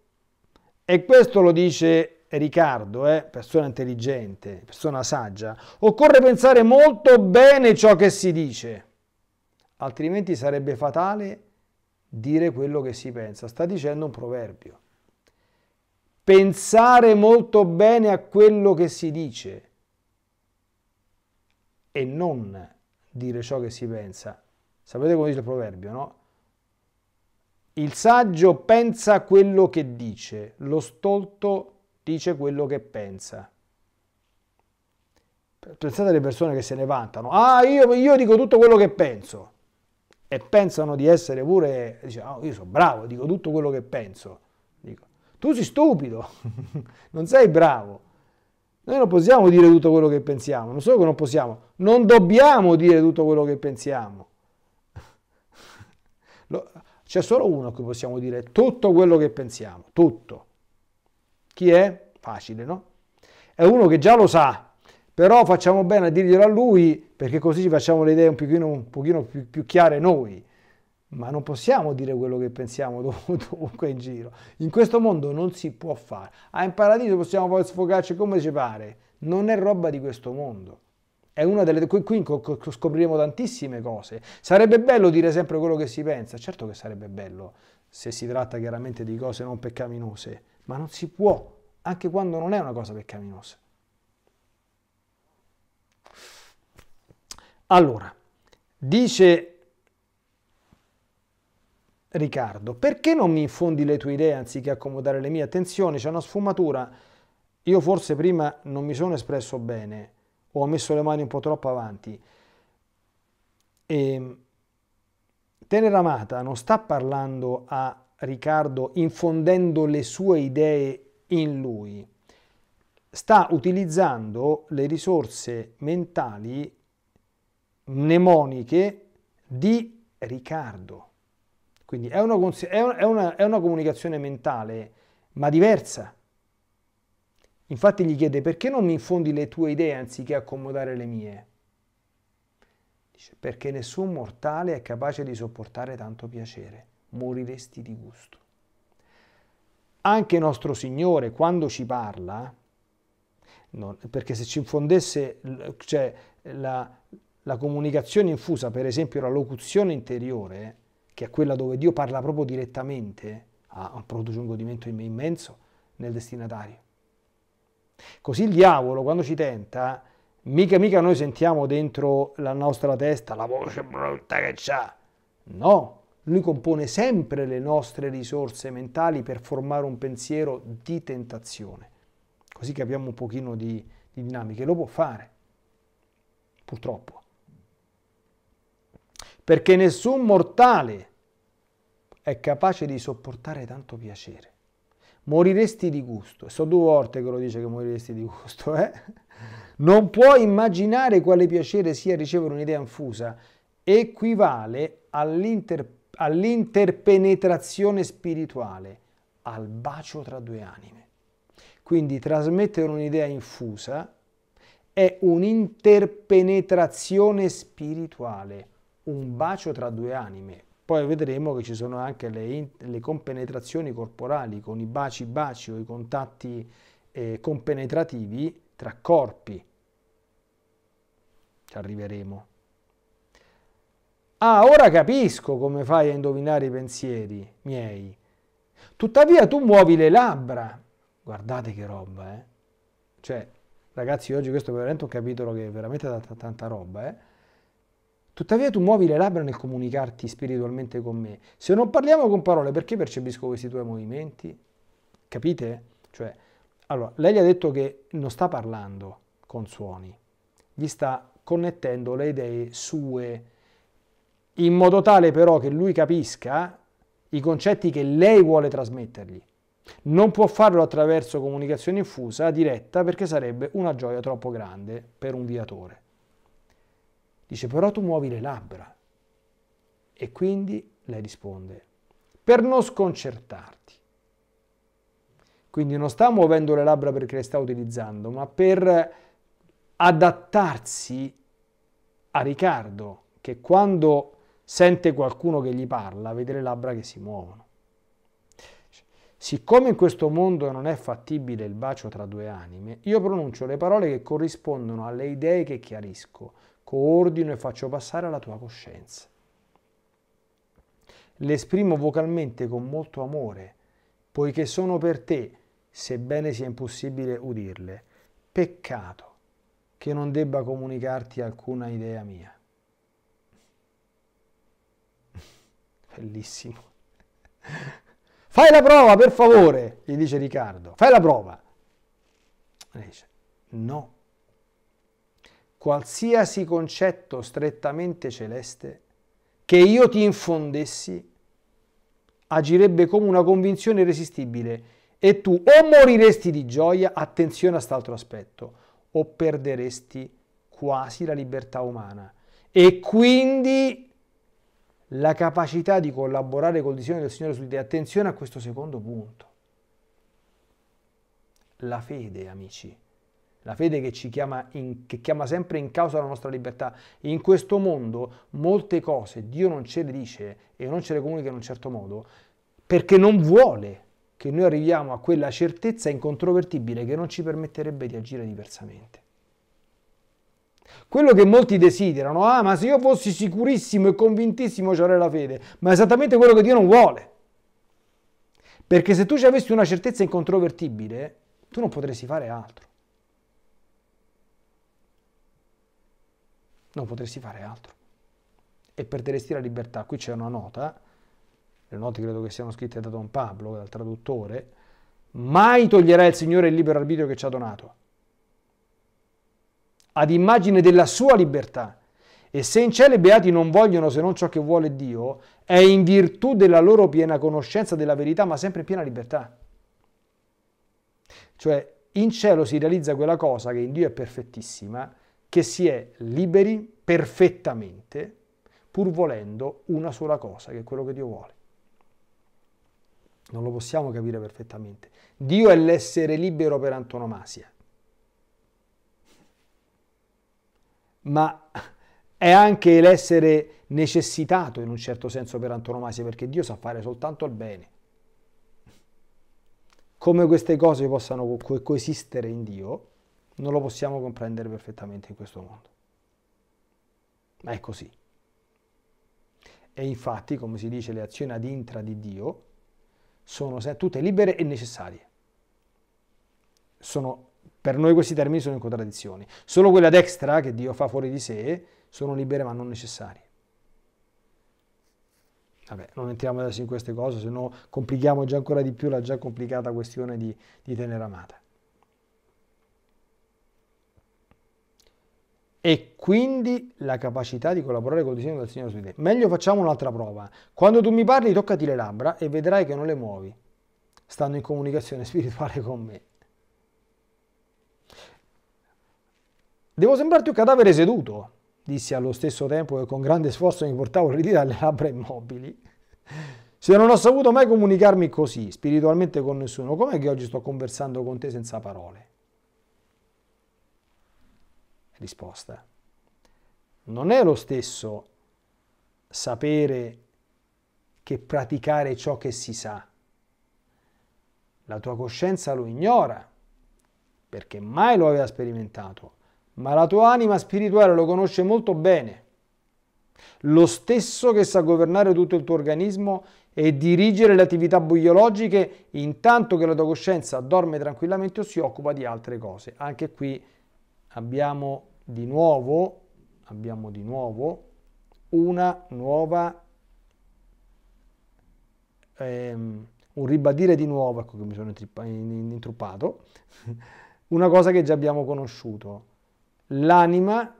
e questo lo dice Riccardo, eh, persona intelligente, persona saggia, occorre pensare molto bene ciò che si dice, altrimenti sarebbe fatale dire quello che si pensa. Sta dicendo un proverbio. Pensare molto bene a quello che si dice e non dire ciò che si pensa. Sapete come dice il proverbio, no? Il saggio pensa quello che dice, lo stolto dice quello che pensa. Pensate alle persone che se ne vantano. Ah, io, io dico tutto quello che penso. E pensano di essere pure... Dice, oh, io sono bravo, dico tutto quello che penso. Dico, tu sei stupido, non sei bravo. Noi non possiamo dire tutto quello che pensiamo, non solo che non possiamo, non dobbiamo dire tutto quello che pensiamo. C'è solo uno a cui possiamo dire tutto quello che pensiamo, tutto. Chi è? Facile, no? È uno che già lo sa, però facciamo bene a dirglielo a lui perché così ci facciamo le idee un pochino, un pochino più, più, chiare noi. Ma non possiamo dire quello che pensiamo dovunque in giro. In questo mondo non si può fare. Ah, in paradiso possiamo poi sfogarci come ci pare. Non è roba di questo mondo. È una delle, qui scopriremo tantissime cose. Sarebbe bello dire sempre quello che si pensa, certo che sarebbe bello, se si tratta chiaramente di cose non peccaminose, ma non si può, anche quando non è una cosa peccaminosa. Allora, dice Riccardo, perché non mi infondi le tue idee anziché accomodare le mie? Attenzione, c'è una sfumatura. Io forse prima non mi sono espresso bene o ha messo le mani un po' troppo avanti. E ehm, Amata non sta parlando a Riccardo infondendo le sue idee in lui, sta utilizzando le risorse mentali mnemoniche di Riccardo. Quindi è una, è una, è una comunicazione mentale, ma diversa. Infatti gli chiede perché non mi infondi le tue idee anziché accomodare le mie? Dice perché nessun mortale è capace di sopportare tanto piacere, moriresti di gusto. Anche nostro Signore quando ci parla, non, perché se ci infondesse cioè, la, la comunicazione infusa, per esempio la locuzione interiore, che è quella dove Dio parla proprio direttamente, ah, produce un godimento immenso nel destinatario. Così il diavolo, quando ci tenta, mica mica noi sentiamo dentro la nostra testa la voce brutta che c'ha. No, lui compone sempre le nostre risorse mentali per formare un pensiero di tentazione. Così capiamo un pochino di, di dinamiche. Lo può fare, purtroppo. Perché nessun mortale è capace di sopportare tanto piacere moriresti di gusto. Sono due volte che lo dice che moriresti di gusto, eh? Non puoi immaginare quale piacere sia ricevere un'idea infusa. Equivale all'inter, all'interpenetrazione spirituale, al bacio tra due anime. Quindi trasmettere un'idea infusa è un'interpenetrazione spirituale, un bacio tra due anime, poi vedremo che ci sono anche le, le compenetrazioni corporali con i baci-baci o i contatti eh, compenetrativi tra corpi. Ci arriveremo. Ah, ora capisco come fai a indovinare i pensieri miei. Tuttavia tu muovi le labbra. Guardate che roba, eh. Cioè, ragazzi, oggi questo è veramente un capitolo che è veramente tanta, tanta roba, eh Tuttavia tu muovi le labbra nel comunicarti spiritualmente con me. Se non parliamo con parole, perché percepisco questi tuoi movimenti? Capite? Cioè, allora, lei gli ha detto che non sta parlando con suoni, gli sta connettendo le idee sue, in modo tale però che lui capisca i concetti che lei vuole trasmettergli. Non può farlo attraverso comunicazione infusa diretta perché sarebbe una gioia troppo grande per un viatore. Dice, però tu muovi le labbra. E quindi lei risponde, per non sconcertarti. Quindi non sta muovendo le labbra perché le sta utilizzando, ma per adattarsi a Riccardo, che quando sente qualcuno che gli parla, vede le labbra che si muovono. Siccome in questo mondo non è fattibile il bacio tra due anime, io pronuncio le parole che corrispondono alle idee che chiarisco, coordino e faccio passare alla tua coscienza. Le esprimo vocalmente con molto amore, poiché sono per te, sebbene sia impossibile udirle. Peccato che non debba comunicarti alcuna idea mia. Bellissimo. Fai la prova, per favore, gli dice Riccardo. Fai la prova. E dice, no, qualsiasi concetto strettamente celeste che io ti infondessi agirebbe come una convinzione irresistibile e tu o moriresti di gioia, attenzione a quest'altro aspetto, o perderesti quasi la libertà umana e quindi la capacità di collaborare con il disegno del Signore te. Attenzione a questo secondo punto. La fede, amici la fede che ci chiama, in, che chiama sempre in causa la nostra libertà. In questo mondo molte cose Dio non ce le dice e non ce le comunica in un certo modo perché non vuole che noi arriviamo a quella certezza incontrovertibile che non ci permetterebbe di agire diversamente. Quello che molti desiderano, ah ma se io fossi sicurissimo e convintissimo ci avrei la fede, ma è esattamente quello che Dio non vuole. Perché se tu ci avessi una certezza incontrovertibile, tu non potresti fare altro. non potresti fare altro e perderesti la libertà. Qui c'è una nota, le note credo che siano scritte da Don Pablo, dal traduttore, mai toglierà il Signore il libero arbitrio che ci ha donato, ad immagine della sua libertà. E se in cielo i beati non vogliono se non ciò che vuole Dio, è in virtù della loro piena conoscenza della verità, ma sempre in piena libertà. Cioè, in cielo si realizza quella cosa che in Dio è perfettissima, che si è liberi perfettamente pur volendo una sola cosa, che è quello che Dio vuole. Non lo possiamo capire perfettamente. Dio è l'essere libero per antonomasia. Ma è anche l'essere necessitato in un certo senso per antonomasia, perché Dio sa fare soltanto il bene. Come queste cose possano co- coesistere in Dio, non lo possiamo comprendere perfettamente in questo mondo. Ma è così. E infatti, come si dice, le azioni ad intra di Dio sono tutte libere e necessarie. Sono, per noi questi termini sono in contraddizione. Solo quelle ad extra che Dio fa fuori di sé sono libere ma non necessarie. Vabbè, non entriamo adesso in queste cose, se no complichiamo già ancora di più la già complicata questione di, di Tenera Amata. e quindi la capacità di collaborare col disegno del Signore su di te. Meglio facciamo un'altra prova. Quando tu mi parli, toccati le labbra e vedrai che non le muovi. Stanno in comunicazione spirituale con me. Devo sembrarti un cadavere seduto, dissi allo stesso tempo che con grande sforzo mi portavo il ritiro alle labbra immobili. Se non ho saputo mai comunicarmi così, spiritualmente con nessuno, com'è che oggi sto conversando con te senza parole? Risposta. Non è lo stesso sapere che praticare ciò che si sa. La tua coscienza lo ignora, perché mai lo aveva sperimentato, ma la tua anima spirituale lo conosce molto bene. Lo stesso che sa governare tutto il tuo organismo e dirigere le attività biologiche intanto che la tua coscienza dorme tranquillamente o si occupa di altre cose. Anche qui abbiamo di nuovo, abbiamo di nuovo una nuova, ehm, un ribadire di nuovo, ecco che mi sono intruppato, una cosa che già abbiamo conosciuto, l'anima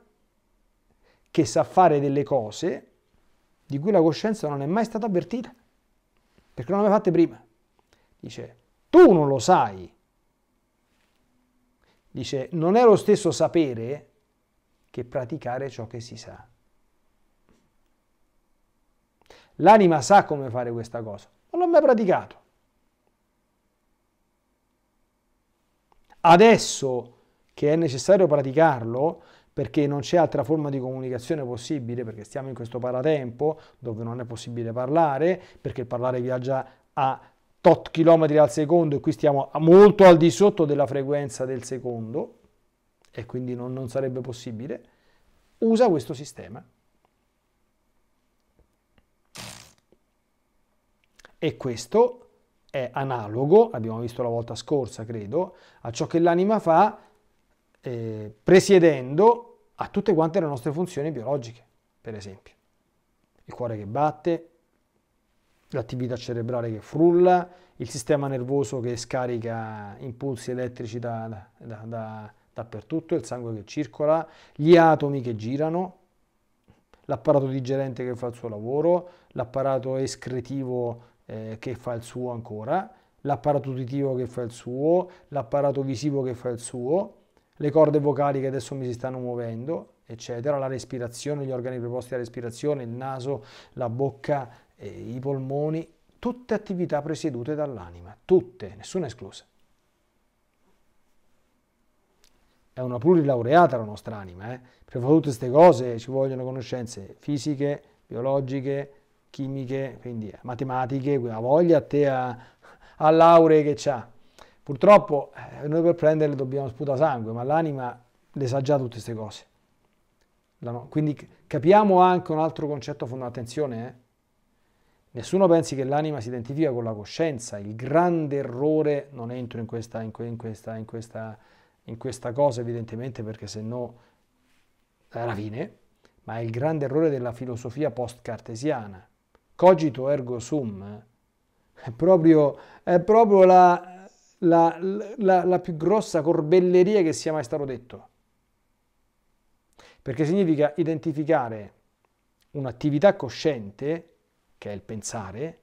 che sa fare delle cose di cui la coscienza non è mai stata avvertita, perché non aveva fatte prima. Dice, tu non lo sai. Dice, non è lo stesso sapere che praticare ciò che si sa. L'anima sa come fare questa cosa, non l'ho mai praticato. Adesso che è necessario praticarlo, perché non c'è altra forma di comunicazione possibile, perché stiamo in questo paratempo dove non è possibile parlare, perché il parlare viaggia a tot chilometri al secondo e qui stiamo molto al di sotto della frequenza del secondo, e quindi non, non sarebbe possibile, usa questo sistema. E questo è analogo, abbiamo visto la volta scorsa credo, a ciò che l'anima fa eh, presiedendo a tutte quante le nostre funzioni biologiche, per esempio. Il cuore che batte, l'attività cerebrale che frulla, il sistema nervoso che scarica impulsi elettrici da, da, da, dappertutto, il sangue che circola, gli atomi che girano, l'apparato digerente che fa il suo lavoro, l'apparato escretivo eh, che fa il suo ancora, l'apparato uditivo che fa il suo, l'apparato visivo che fa il suo, le corde vocali che adesso mi si stanno muovendo, eccetera, la respirazione, gli organi preposti alla respirazione, il naso, la bocca, eh, i polmoni, tutte attività presiedute dall'anima, tutte, nessuna esclusa. è una plurilaureata la nostra anima, eh? per fare tutte queste cose ci vogliono conoscenze fisiche, biologiche, chimiche, quindi eh, matematiche, quella voglia a te a, a lauree che c'ha. Purtroppo eh, noi per prenderle dobbiamo sputare sangue, ma l'anima le sa già tutte queste cose. No. Quindi capiamo anche un altro concetto fondamentale, attenzione, eh? nessuno pensi che l'anima si identifica con la coscienza, il grande errore, non entro in questa, in questa, in questa in questa cosa evidentemente perché se no era fine, ma è il grande errore della filosofia post-cartesiana. Cogito ergo sum è proprio, è proprio la, la, la, la più grossa corbelleria che sia mai stato detto. Perché significa identificare un'attività cosciente, che è il pensare,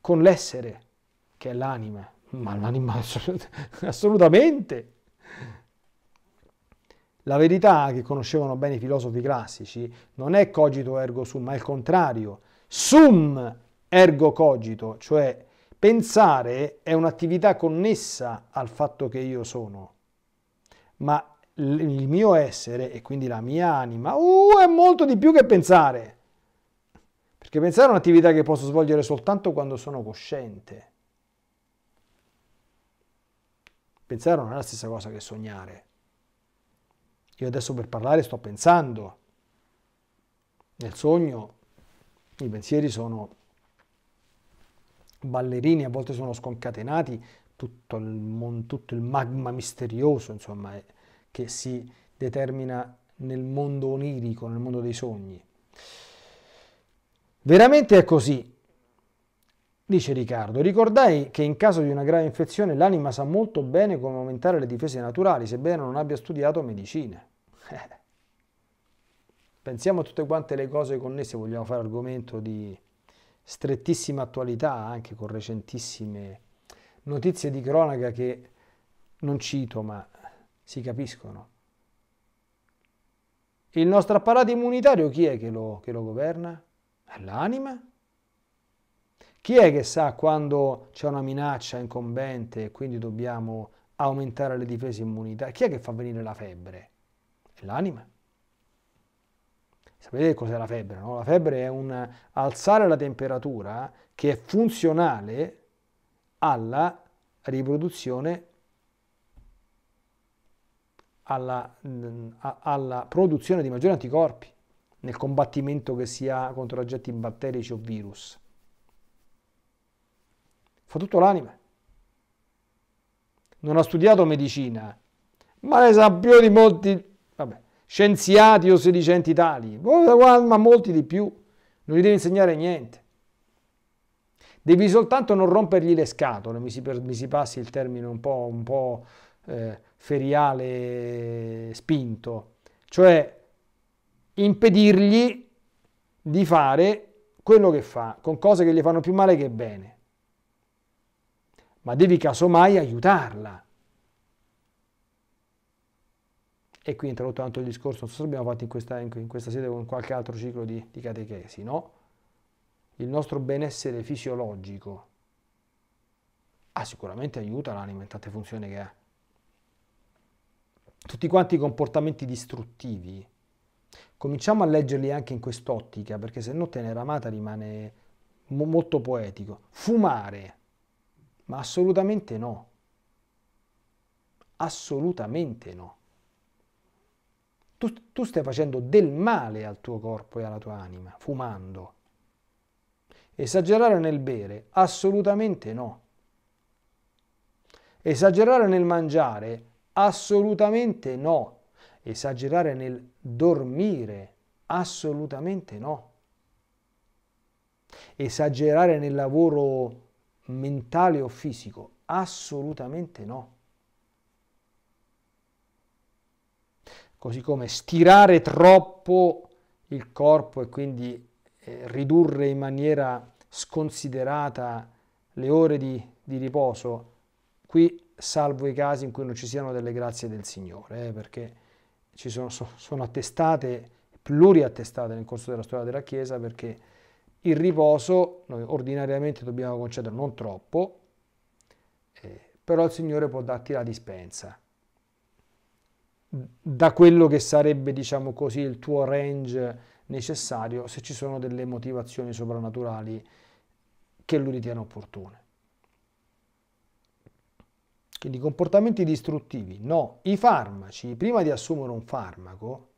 con l'essere, che è l'anima. Ma l'anima assolutamente. La verità che conoscevano bene i filosofi classici non è cogito ergo sum, ma il contrario. Sum ergo cogito, cioè pensare è un'attività connessa al fatto che io sono, ma il mio essere e quindi la mia anima uh, è molto di più che pensare, perché pensare è un'attività che posso svolgere soltanto quando sono cosciente. Pensare non è la stessa cosa che sognare. Io adesso per parlare sto pensando. Nel sogno i pensieri sono ballerini, a volte sono sconcatenati, tutto il, tutto il magma misterioso, insomma, che si determina nel mondo onirico, nel mondo dei sogni. Veramente è così, Dice Riccardo, ricordai che in caso di una grave infezione l'anima sa molto bene come aumentare le difese naturali, sebbene non abbia studiato medicina. Pensiamo a tutte quante le cose connesse, vogliamo fare argomento di strettissima attualità, anche con recentissime notizie di cronaca che non cito, ma si capiscono. Il nostro apparato immunitario chi è che lo, che lo governa? L'anima? Chi è che sa quando c'è una minaccia incombente e quindi dobbiamo aumentare le difese immunitarie? Chi è che fa venire la febbre? È l'anima. Sapete cos'è la febbre? No? La febbre è un alzare la temperatura che è funzionale alla riproduzione, alla, alla produzione di maggiori anticorpi nel combattimento che si ha contro agenti batterici o virus fa tutto l'anima. Non ha studiato medicina, ma ne sa più di molti vabbè, scienziati o sedicenti tali, ma molti di più. Non gli devi insegnare niente. Devi soltanto non rompergli le scatole, mi si, mi si passi il termine un po', un po' eh, feriale spinto, cioè impedirgli di fare quello che fa, con cose che gli fanno più male che bene ma devi casomai aiutarla. E qui interrotto tanto il discorso, non so se abbiamo fatto in questa, in questa, sede con qualche altro ciclo di, di catechesi, no? Il nostro benessere fisiologico ah, sicuramente aiuta l'anima in tante funzioni che ha. Tutti quanti i comportamenti distruttivi, cominciamo a leggerli anche in quest'ottica, perché se no Teneramata rimane mo- molto poetico. Fumare, ma assolutamente no. Assolutamente no. Tu, tu, stai facendo del male al tuo corpo e alla tua anima, fumando. Esagerare nel bere? Assolutamente no. Esagerare nel mangiare? Assolutamente no. Esagerare nel dormire? Assolutamente no. Esagerare nel lavoro mentale o fisico? Assolutamente no. Così come stirare troppo il corpo e quindi eh, ridurre in maniera sconsiderata le ore di, di, riposo, qui salvo i casi in cui non ci siano delle grazie del Signore, eh, perché ci sono, sono attestate, pluriattestate nel corso della storia della Chiesa, perché il riposo noi ordinariamente dobbiamo concedere non troppo, eh, però il Signore può darti la dispensa da quello che sarebbe, diciamo così, il tuo range necessario se ci sono delle motivazioni soprannaturali che lui ritiene opportune. Quindi comportamenti distruttivi, no. I farmaci, prima di assumere un farmaco,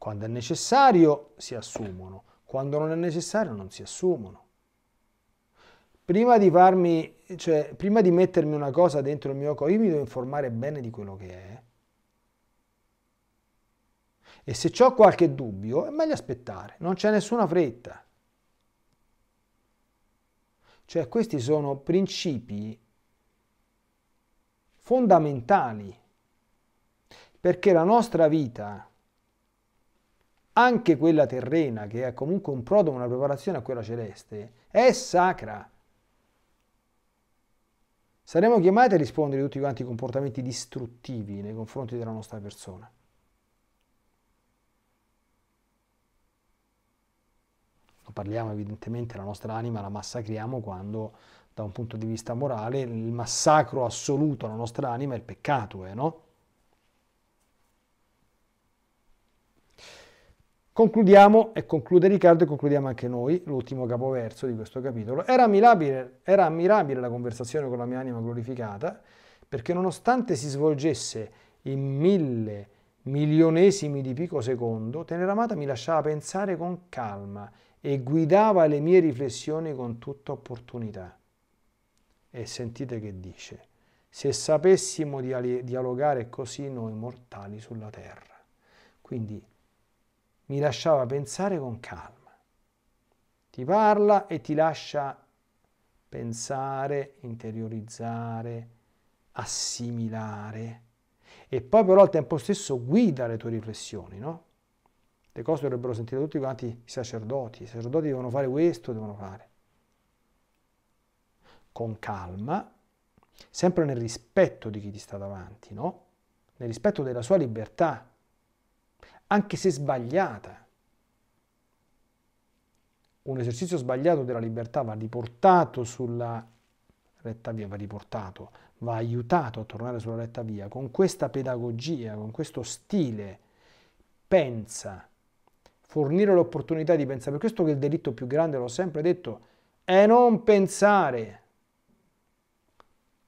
quando è necessario si assumono, quando non è necessario non si assumono. Prima di, farmi, cioè, prima di mettermi una cosa dentro il mio corpo, io mi devo informare bene di quello che è. E se ho qualche dubbio, è meglio aspettare, non c'è nessuna fretta. Cioè questi sono principi fondamentali perché la nostra vita anche quella terrena, che è comunque un prodomo, una preparazione a quella celeste, è sacra. Saremo chiamati a rispondere a tutti quanti i comportamenti distruttivi nei confronti della nostra persona. Non parliamo evidentemente della nostra anima, la massacriamo quando da un punto di vista morale il massacro assoluto alla nostra anima è il peccato, eh, no? Concludiamo, e conclude Riccardo e concludiamo anche noi, l'ultimo capoverso di questo capitolo. Era ammirabile, era ammirabile la conversazione con la mia anima glorificata, perché nonostante si svolgesse in mille milionesimi di pico secondo, Teneramata mi lasciava pensare con calma e guidava le mie riflessioni con tutta opportunità. E sentite che dice, se sapessimo dialogare così noi mortali sulla terra. Quindi mi lasciava pensare con calma. Ti parla e ti lascia pensare, interiorizzare, assimilare e poi però al tempo stesso guida le tue riflessioni, no? Le cose dovrebbero sentire tutti quanti i sacerdoti, i sacerdoti devono fare questo, devono fare. Con calma, sempre nel rispetto di chi ti sta davanti, no? Nel rispetto della sua libertà, anche se sbagliata. Un esercizio sbagliato della libertà va riportato sulla retta via, va riportato, va aiutato a tornare sulla retta via con questa pedagogia, con questo stile. Pensa, fornire l'opportunità di pensare. Per questo che il delitto più grande, l'ho sempre detto, è non pensare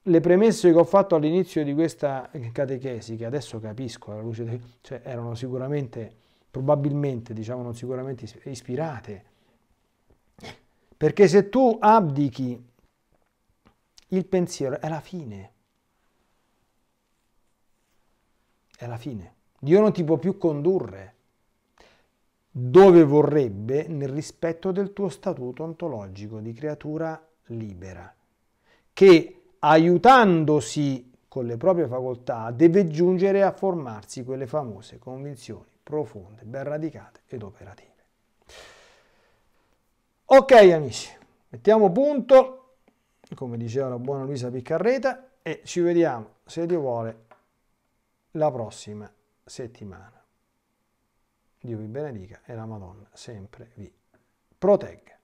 le premesse che ho fatto all'inizio di questa catechesi, che adesso capisco alla luce, di, cioè erano sicuramente, probabilmente, diciamo non sicuramente ispirate. Perché se tu abdichi il pensiero è la fine. È la fine. Dio non ti può più condurre dove vorrebbe nel rispetto del tuo statuto ontologico di creatura libera, che aiutandosi con le proprie facoltà, deve giungere a formarsi quelle famose convinzioni profonde, ben radicate ed operative. Ok amici, mettiamo punto, come diceva la buona Luisa Piccarreta, e ci vediamo, se Dio vuole, la prossima settimana. Dio vi benedica e la Madonna sempre vi protegga.